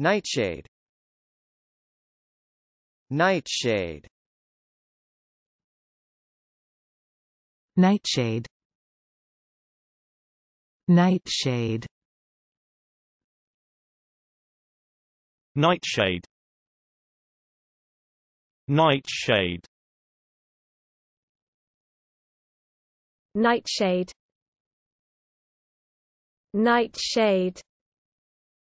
Nightshade Nightshade Nightshade Nightshade Nightshade Nightshade Nightshade Nightshade